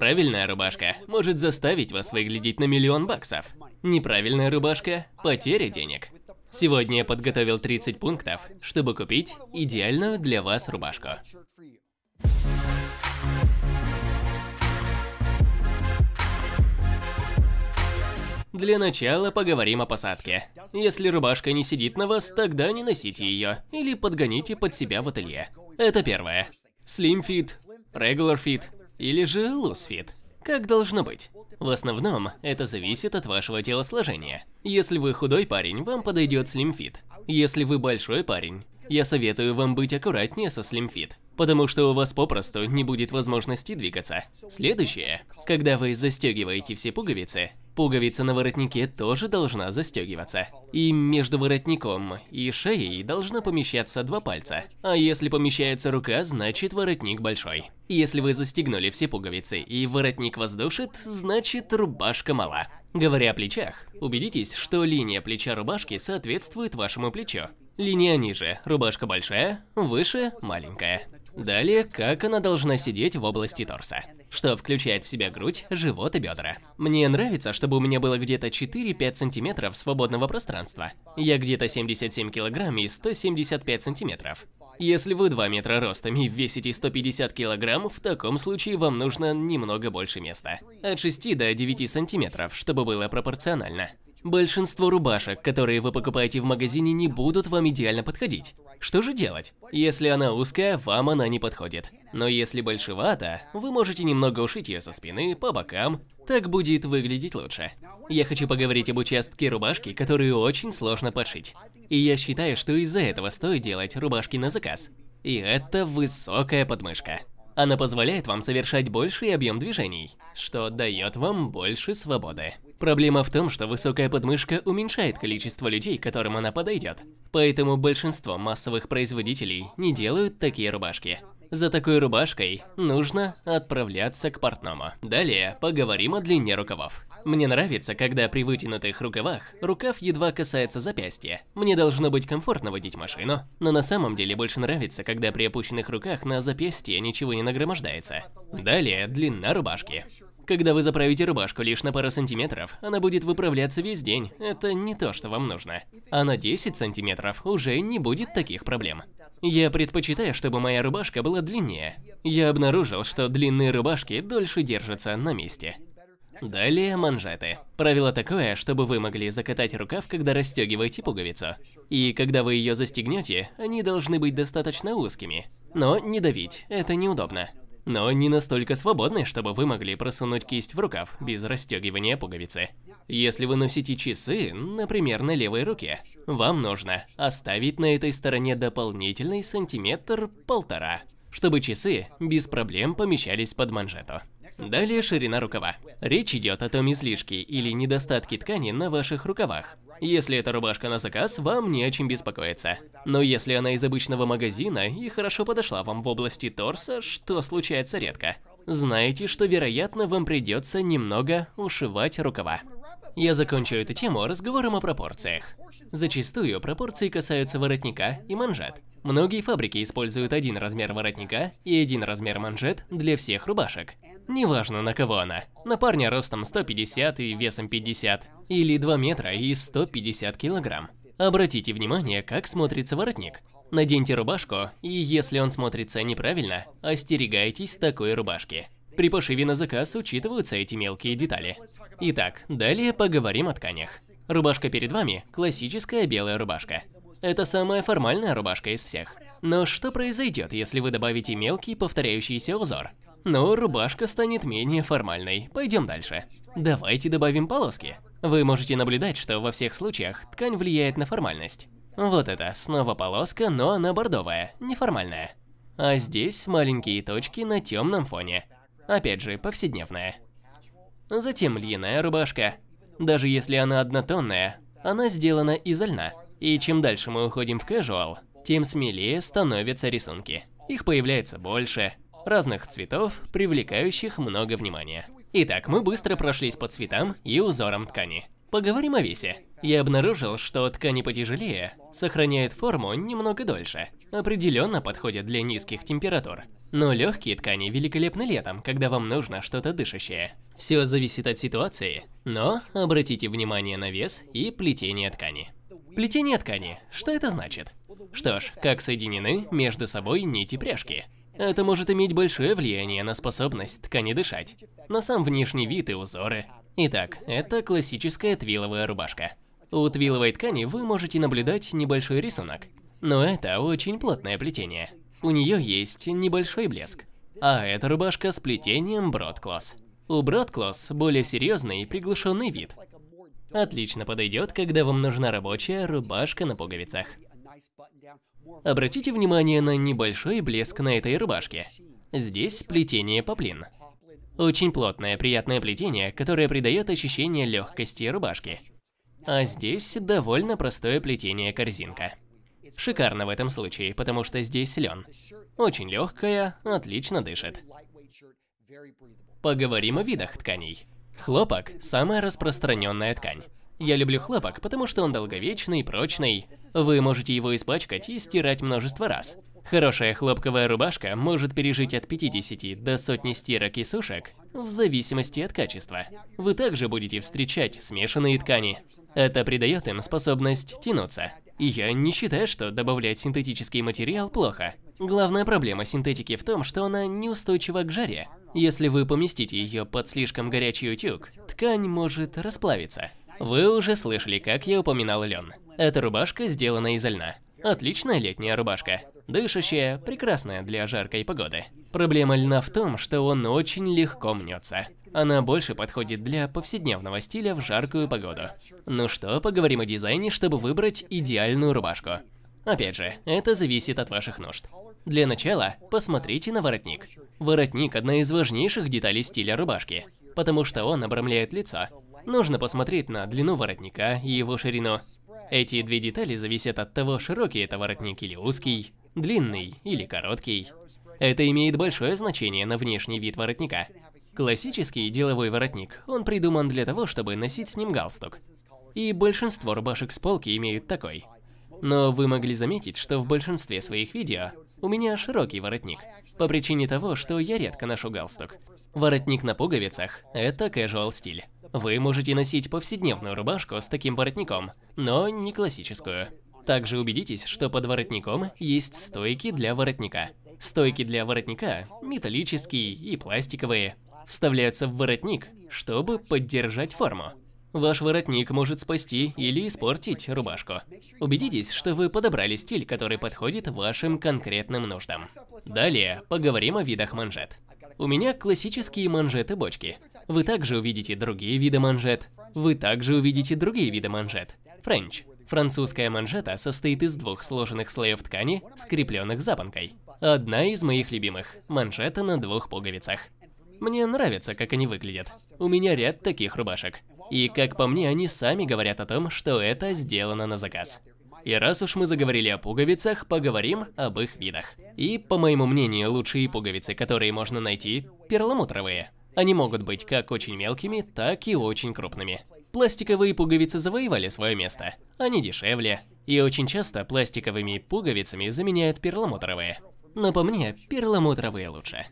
Правильная рубашка может заставить вас выглядеть на миллион баксов. Неправильная рубашка – потеря денег. Сегодня я подготовил 30 пунктов, чтобы купить идеальную для вас рубашку. Для начала поговорим о посадке. Если рубашка не сидит на вас, тогда не носите ее или подгоните под себя в ателье. Это первое. Slim Fit, Regular Fit, или же лосфит, как должно быть. В основном, это зависит от вашего телосложения. Если вы худой парень, вам подойдет слимфит. Если вы большой парень, я советую вам быть аккуратнее со Slimfit, потому что у вас попросту не будет возможности двигаться. Следующее. Когда вы застегиваете все пуговицы, пуговица на воротнике тоже должна застегиваться. И между воротником и шеей должна помещаться два пальца. А если помещается рука, значит воротник большой. Если вы застегнули все пуговицы и воротник воздушит, значит рубашка мала. Говоря о плечах, убедитесь, что линия плеча рубашки соответствует вашему плечу. Линия ниже, рубашка большая, выше – маленькая. Далее, как она должна сидеть в области торса, что включает в себя грудь, живот и бедра. Мне нравится, чтобы у меня было где-то 4-5 сантиметров свободного пространства. Я где-то 77 килограмм и 175 сантиметров. Если вы 2 метра ростом и весите 150 килограмм, в таком случае вам нужно немного больше места. От 6 до 9 сантиметров, чтобы было пропорционально. Большинство рубашек, которые вы покупаете в магазине, не будут вам идеально подходить. Что же делать? Если она узкая, вам она не подходит. Но если большевата, вы можете немного ушить ее со спины, по бокам. Так будет выглядеть лучше. Я хочу поговорить об участке рубашки, которые очень сложно подшить. И я считаю, что из-за этого стоит делать рубашки на заказ. И это высокая подмышка. Она позволяет вам совершать больший объем движений, что дает вам больше свободы. Проблема в том, что высокая подмышка уменьшает количество людей, которым она подойдет. Поэтому большинство массовых производителей не делают такие рубашки. За такой рубашкой нужно отправляться к портному. Далее поговорим о длине рукавов. Мне нравится, когда при вытянутых рукавах рукав едва касается запястья. Мне должно быть комфортно водить машину, но на самом деле больше нравится, когда при опущенных руках на запястье ничего не нагромождается. Далее длина рубашки. Когда вы заправите рубашку лишь на пару сантиметров, она будет выправляться весь день. Это не то, что вам нужно. А на 10 сантиметров уже не будет таких проблем. Я предпочитаю, чтобы моя рубашка была длиннее. Я обнаружил, что длинные рубашки дольше держатся на месте. Далее манжеты. Правило такое, чтобы вы могли закатать рукав, когда расстегиваете пуговицу. И когда вы ее застегнете, они должны быть достаточно узкими. Но не давить, это неудобно. Но не настолько свободны, чтобы вы могли просунуть кисть в рукав без расстегивания пуговицы. Если вы носите часы, например, на левой руке, вам нужно оставить на этой стороне дополнительный сантиметр-полтора, чтобы часы без проблем помещались под манжету. Далее ширина рукава. Речь идет о том излишке или недостатке ткани на ваших рукавах. Если это рубашка на заказ, вам не о чем беспокоиться. Но если она из обычного магазина и хорошо подошла вам в области торса, что случается редко, знаете, что вероятно вам придется немного ушивать рукава. Я закончу эту тему разговором о пропорциях. Зачастую пропорции касаются воротника и манжет. Многие фабрики используют один размер воротника и один размер манжет для всех рубашек. Неважно на кого она. На парня ростом 150 и весом 50. Или 2 метра и 150 килограмм. Обратите внимание, как смотрится воротник. Наденьте рубашку, и если он смотрится неправильно, остерегайтесь такой рубашки. При пошиве на заказ учитываются эти мелкие детали. Итак, далее поговорим о тканях. Рубашка перед вами – классическая белая рубашка. Это самая формальная рубашка из всех. Но что произойдет, если вы добавите мелкий повторяющийся узор? Но ну, рубашка станет менее формальной. Пойдем дальше. Давайте добавим полоски. Вы можете наблюдать, что во всех случаях ткань влияет на формальность. Вот это, снова полоска, но она бордовая, неформальная. А здесь маленькие точки на темном фоне. Опять же, повседневная. Затем льняная рубашка. Даже если она однотонная, она сделана из льна. И чем дальше мы уходим в casual, тем смелее становятся рисунки. Их появляется больше, разных цветов, привлекающих много внимания. Итак, мы быстро прошлись по цветам и узорам ткани. Поговорим о весе. Я обнаружил, что ткани потяжелее сохраняют форму немного дольше. Определенно подходят для низких температур. Но легкие ткани великолепны летом, когда вам нужно что-то дышащее. Все зависит от ситуации, но обратите внимание на вес и плетение ткани. Плетение ткани. Что это значит? Что ж, как соединены между собой нити пряжки? Это может иметь большое влияние на способность ткани дышать, на сам внешний вид и узоры. Итак, это классическая твиловая рубашка. У твиловой ткани вы можете наблюдать небольшой рисунок, но это очень плотное плетение. У нее есть небольшой блеск. А эта рубашка с плетением бродклосс. У бродклосс более серьезный и приглушенный вид. Отлично подойдет, когда вам нужна рабочая рубашка на пуговицах. Обратите внимание на небольшой блеск на этой рубашке. Здесь плетение поплин. Очень плотное, приятное плетение, которое придает ощущение легкости рубашки. А здесь довольно простое плетение корзинка. Шикарно в этом случае, потому что здесь лен. Очень легкая, отлично дышит. Поговорим о видах тканей. Хлопок – самая распространенная ткань. Я люблю хлопок, потому что он долговечный, прочный. Вы можете его испачкать и стирать множество раз. Хорошая хлопковая рубашка может пережить от 50 до сотни стирок и сушек, в зависимости от качества. Вы также будете встречать смешанные ткани. Это придает им способность тянуться. И я не считаю, что добавлять синтетический материал плохо. Главная проблема синтетики в том, что она неустойчива к жаре. Если вы поместите ее под слишком горячий утюг, ткань может расплавиться. Вы уже слышали, как я упоминал лен. Эта рубашка сделана из льна. Отличная летняя рубашка. Дышащая, прекрасная для жаркой погоды. Проблема льна в том, что он очень легко мнется. Она больше подходит для повседневного стиля в жаркую погоду. Ну что, поговорим о дизайне, чтобы выбрать идеальную рубашку. Опять же, это зависит от ваших нужд. Для начала посмотрите на воротник. Воротник – одна из важнейших деталей стиля рубашки потому что он обрамляет лицо. Нужно посмотреть на длину воротника и его ширину. Эти две детали зависят от того, широкий это воротник или узкий, длинный или короткий. Это имеет большое значение на внешний вид воротника. Классический деловой воротник, он придуман для того, чтобы носить с ним галстук. И большинство рубашек с полки имеют такой. Но вы могли заметить, что в большинстве своих видео у меня широкий воротник, по причине того, что я редко ношу галстук. Воротник на пуговицах – это casual стиль. Вы можете носить повседневную рубашку с таким воротником, но не классическую. Также убедитесь, что под воротником есть стойки для воротника. Стойки для воротника – металлические и пластиковые – вставляются в воротник, чтобы поддержать форму. Ваш воротник может спасти или испортить рубашку. Убедитесь, что вы подобрали стиль, который подходит вашим конкретным нуждам. Далее поговорим о видах манжет. У меня классические манжеты-бочки. Вы также увидите другие виды манжет. Вы также увидите другие виды манжет. Френч. Французская манжета состоит из двух сложенных слоев ткани, скрепленных запонкой. Одна из моих любимых – манжета на двух пуговицах. Мне нравится, как они выглядят. У меня ряд таких рубашек. И, как по мне, они сами говорят о том, что это сделано на заказ. И раз уж мы заговорили о пуговицах, поговорим об их видах. И, по моему мнению, лучшие пуговицы, которые можно найти, перламутровые. Они могут быть как очень мелкими, так и очень крупными. Пластиковые пуговицы завоевали свое место. Они дешевле. И очень часто пластиковыми пуговицами заменяют перламутровые. Но по мне, перламутровые лучше.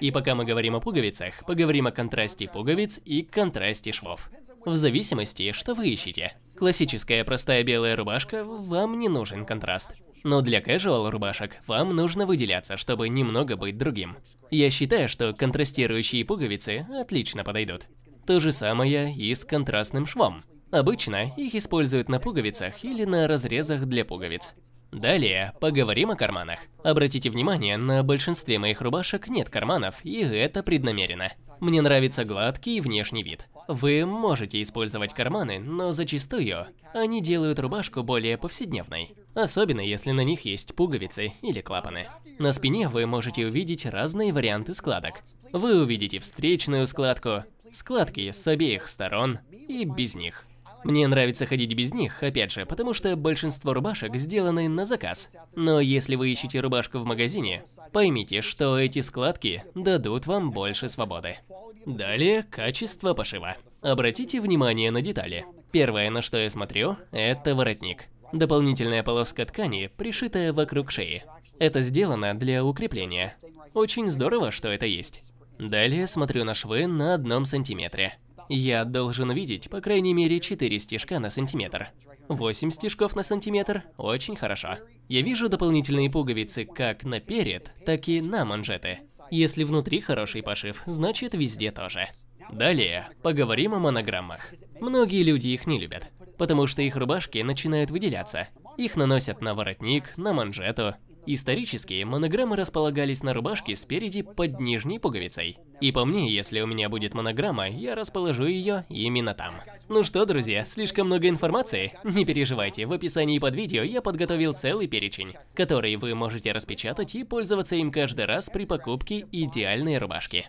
И пока мы говорим о пуговицах, поговорим о контрасте пуговиц и контрасте швов. В зависимости, что вы ищете. Классическая простая белая рубашка, вам не нужен контраст. Но для casual рубашек вам нужно выделяться, чтобы немного быть другим. Я считаю, что контрастирующие пуговицы отлично подойдут. То же самое и с контрастным швом. Обычно их используют на пуговицах или на разрезах для пуговиц. Далее, поговорим о карманах. Обратите внимание, на большинстве моих рубашек нет карманов, и это преднамеренно. Мне нравится гладкий внешний вид. Вы можете использовать карманы, но зачастую они делают рубашку более повседневной. Особенно, если на них есть пуговицы или клапаны. На спине вы можете увидеть разные варианты складок. Вы увидите встречную складку, складки с обеих сторон и без них. Мне нравится ходить без них, опять же, потому что большинство рубашек сделаны на заказ. Но если вы ищете рубашку в магазине, поймите, что эти складки дадут вам больше свободы. Далее, качество пошива. Обратите внимание на детали. Первое, на что я смотрю, это воротник. Дополнительная полоска ткани, пришитая вокруг шеи. Это сделано для укрепления. Очень здорово, что это есть. Далее смотрю на швы на одном сантиметре. Я должен видеть, по крайней мере, 4 стежка на сантиметр. 8 стежков на сантиметр – очень хорошо. Я вижу дополнительные пуговицы как на перед, так и на манжеты. Если внутри хороший пошив, значит везде тоже. Далее, поговорим о монограммах. Многие люди их не любят, потому что их рубашки начинают выделяться. Их наносят на воротник, на манжету. Исторически монограммы располагались на рубашке спереди под нижней пуговицей. И по мне, если у меня будет монограмма, я расположу ее именно там. Ну что, друзья, слишком много информации? Не переживайте, в описании под видео я подготовил целый перечень, который вы можете распечатать и пользоваться им каждый раз при покупке идеальной рубашки.